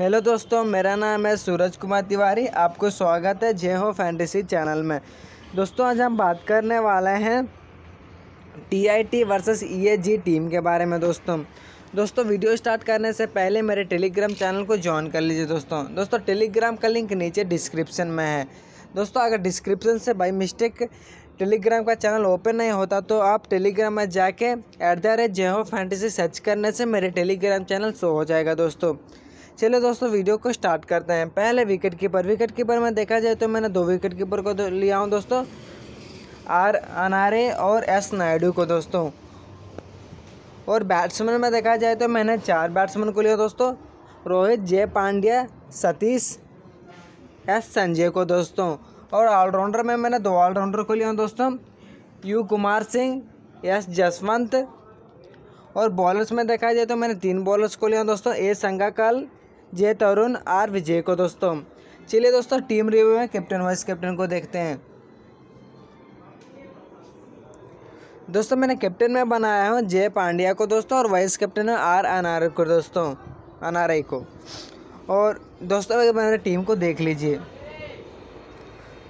hello दोस्तों मेरा नाम है सूरज कुमार तिवारी आपको स्वागत है जे हो फैंटेसी चैनल में दोस्तों आज हम बात करने वाले हैं T I T versus E e G team के बारे में दोस्तों दोस्तों वीडियो स्टार्ट करने से पहले मेरे टेलीग्राम चैनल को ज्वाइन कर लीजिए दोस्तों दोस्तों टेलीग्राम का लिंक नीचे डिस्क्रिप्शन में है दोस्तों अगर डिस्क्रिप्शन से बाई मिस्टेक टेलीग्राम का चैनल ओपन नहीं होता तो आप टेलीग्राम में जाके एट द रेट जेहो फैंटेसी सर्च करने से मेरे टेलीग्राम चैनल शो हो जाएगा दोस्तों चलिए दोस्तों वीडियो को स्टार्ट करते हैं पहले विकेट कीपर विकेट कीपर में देखा जाए तो मैंने दो विकेट कीपर को तो लिया हूँ दोस्तों आर अनारे और एस नायडू को दोस्तों और बैट्समैन में देखा जाए तो मैंने चार बैट्समैन को लिया दोस्तों रोहित जय पांड्या सतीश एस संजय को दोस्तों और ऑलराउंडर में मैंने दो ऑलराउंडर को लिया दोस्तों यू कुमार सिंह एस जसवंत और बॉलर्स में देखा जाए तो मैंने तीन बॉलर्स को लिया दोस्तों ए संगाकाल जय तरुण आर विजय को दोस्तों चलिए दोस्तों टीम रिव्यू में कैप्टन वाइस कैप्टन को देखते हैं दोस्तों मैंने कैप्टन में बनाया हूँ जय पांड्या को दोस्तों और वाइस कैप्टन है आर अनार को दोस्तों अनारे को और दोस्तों मेरे टीम को देख लीजिए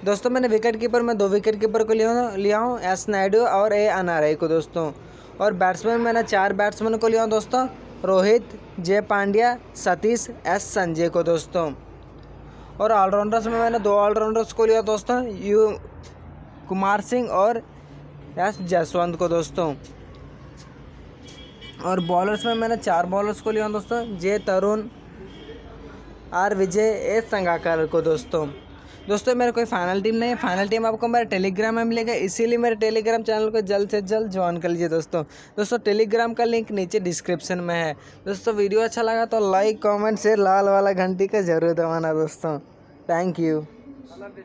दोस्तों मैंने विकेट कीपर में दो विकेट कीपर को लिया लिया हूँ एस नायडू और ए अनारई को दोस्तों और बैट्समैन मैंने चार बैट्समैन को लिया हूँ दोस्तों रोहित जय पांड्या सतीश एस संजय को दोस्तों और ऑलराउंडर्स में मैंने दो ऑलराउंडर्स को लिया दोस्तों यू कुमार सिंह और एस जसवंत को दोस्तों और बॉलर्स में मैंने चार बॉलर्स को लिया दोस्तों जे तरुण आर विजय एस संगाकर को दोस्तों दोस्तों मेरा कोई फाइनल टीम नहीं है फाइनल टीम आपको मेरा टेलीग्राम में मिलेगा इसीलिए मेरे टेलीग्राम चैनल को जल्द से जल्द ज्वाइन कर लीजिए दोस्तों दोस्तों टेलीग्राम का लिंक नीचे डिस्क्रिप्शन में है दोस्तों वीडियो अच्छा लगा तो लाइक कॉमेंट शेयर लाल वाला घंटी का जरूर दबाना दोस्तों थैंक यू